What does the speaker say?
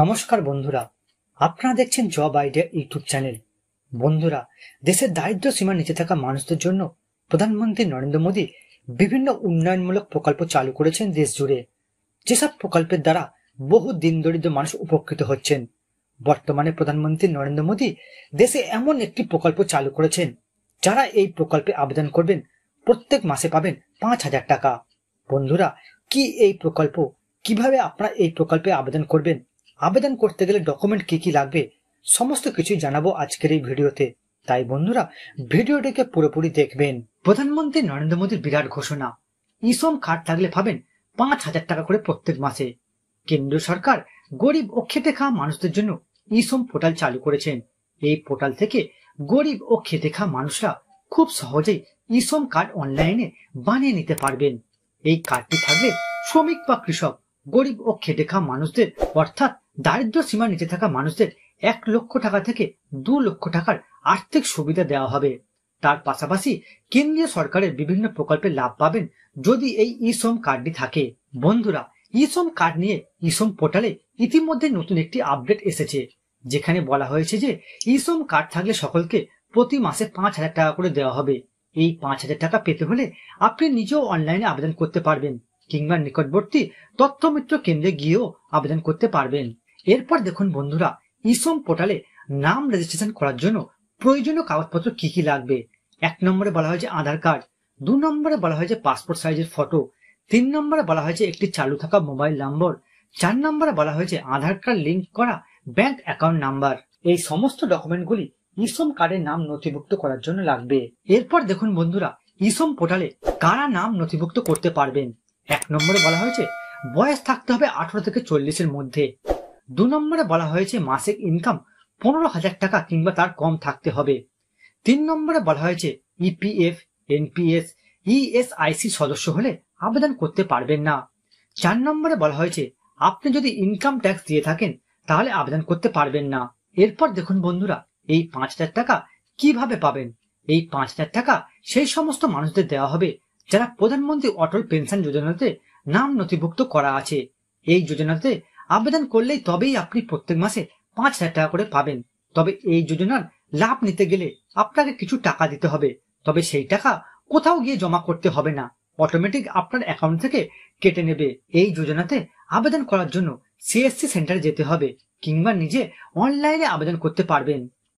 নমস্কার বন্ধুরা আপনারা দেখছেন জব আইডিয়া ইউটিউব চ্যানেল বন্ধুরা দেশের দারিদ্র সীমার নিচে থাকা মানুষদের জন্য প্রধানমন্ত্রী নরেন্দ্র মোদী বিভিন্ন উন্নয়নমূলক প্রকল্প চালু করেছেন দেশ জুড়ে যেসব প্রকল্পের দ্বারা বহু দিন দরিদ্র মানুষ উপকৃত হচ্ছেন বর্তমানে প্রধানমন্ত্রী নরেন্দ্র মোদী দেশে এমন একটি প্রকল্প চালু করেছেন যারা এই প্রকল্পে আবেদন করবেন প্রত্যেক মাসে পাবেন পাঁচ হাজার টাকা বন্ধুরা কি এই প্রকল্প কিভাবে আপনারা এই প্রকল্পে আবেদন করবেন আবেদন করতে গেলে ডকুমেন্ট কি কি লাগবে সমস্ত কিছুই জানাবো আজকের এই ভিডিওতে তাই বন্ধুরা ভিডিওটিকে পুরোপুরি দেখবেন প্রধানমন্ত্রী নরেন্দ্র মোদীর বিরাট ঘোষণা ইসম কার্ড থাকলে পাবেন পাঁচ হাজার টাকা করে প্রত্যেক মাসে কেন্দ্র সরকার গরিব ও খেতে খাওয়া মানুষদের জন্য ইসম পোর্টাল চালু করেছেন এই পোর্টাল থেকে গরিব ও খেতে খাওয়া মানুষরা খুব সহজেই ইসম কার্ড অনলাইনে বানিয়ে নিতে পারবেন এই কার্ডটি থাকলে শ্রমিক বা কৃষক গরিব ও খেটে খাওয়া মানুষদের অর্থাৎ দারিদ্র সীমা নিচে থাকা মানুষদের এক লক্ষ টাকা থেকে দু লক্ষ টাকার আর্থিক সুবিধা দেওয়া হবে তার পাশাপাশি কেন্দ্রীয় সরকারের বিভিন্ন প্রকল্পে লাভ পাবেন যদি এই ইসম কার্ডটি থাকে বন্ধুরা ইসম কার্ড নিয়ে ইসম পোর্টালে ইতিমধ্যে নতুন একটি আপডেট এসেছে যেখানে বলা হয়েছে যে ইসম কার্ড থাকলে সকলকে প্রতি মাসে পাঁচ হাজার টাকা করে দেওয়া হবে এই পাঁচ হাজার টাকা পেতে হলে আপনি নিজেও অনলাইনে আবেদন করতে পারবেন কিংবা নিকটবর্তী তথ্যমিত্র কেন্দ্রে গিয়েও আবেদন করতে পারবেন এরপর দেখুন বন্ধুরা ইসম পোর্টালে নাম রেজিস্ট্রেশন করার জন্য প্রয়োজনীয় কাগজপত্র কি কি লাগবে এক নম্বরে বলা হয়েছে আধার কার্ড দু নম্বরে বলা হয়েছে পাসপোর্ট সাইজের ফটো তিন নম্বরে বলা হয়েছে একটি চালু থাকা মোবাইল নম্বর চার নম্বরে বলা হয়েছে আধার কার্ড লিঙ্ক করা ব্যাংক অ্যাকাউন্ট নাম্বার এই সমস্ত ডকুমেন্টগুলি ইসম কার্ডের নাম নথিভুক্ত করার জন্য লাগবে এরপর দেখুন বন্ধুরা ইসম পোর্টালে কারা নাম নথিভুক্ত করতে পারবেন এক নম্বরে বলা হয়েছে বয়স থাকতে হবে আঠারো থেকে চল্লিশের মধ্যে দু নম্বরে বলা হয়েছে মাসিক ইনকাম পনেরো হাজার টাকা কিংবা তার কম থাকতে হবে তিন নম্বরে বলা হয়েছে ইপিএফ এনপিএস ইএসআইসি সদস্য হলে আবেদন করতে পারবেন না চার নম্বরে বলা হয়েছে আপনি যদি ইনকাম ট্যাক্স দিয়ে থাকেন তাহলে আবেদন করতে পারবেন না এরপর দেখুন বন্ধুরা এই পাঁচ হাজার টাকা কিভাবে পাবেন এই পাঁচ হাজার টাকা সেই সমস্ত মানুষদের দেওয়া হবে যারা প্রধানমন্ত্রী অটল পেনশন যোজনাতে নাম নথিভুক্ত করা আছে এই যোজনাতে আবেদন করলেই তবেই আপনি প্রত্যেক মাসে পাঁচ হাজার টাকা করে পাবেন তবে এই যোজনার লাভ নিতে গেলে আপনাকে কিছু টাকা দিতে হবে তবে সেই টাকা কোথাও গিয়ে জমা করতে হবে না অটোমেটিক আপনার অ্যাকাউন্ট থেকে কেটে নেবে এই যোজনাতে আবেদন করার জন্য সিএসসি সেন্টারে যেতে হবে কিংবা নিজে অনলাইনে আবেদন করতে পারবেন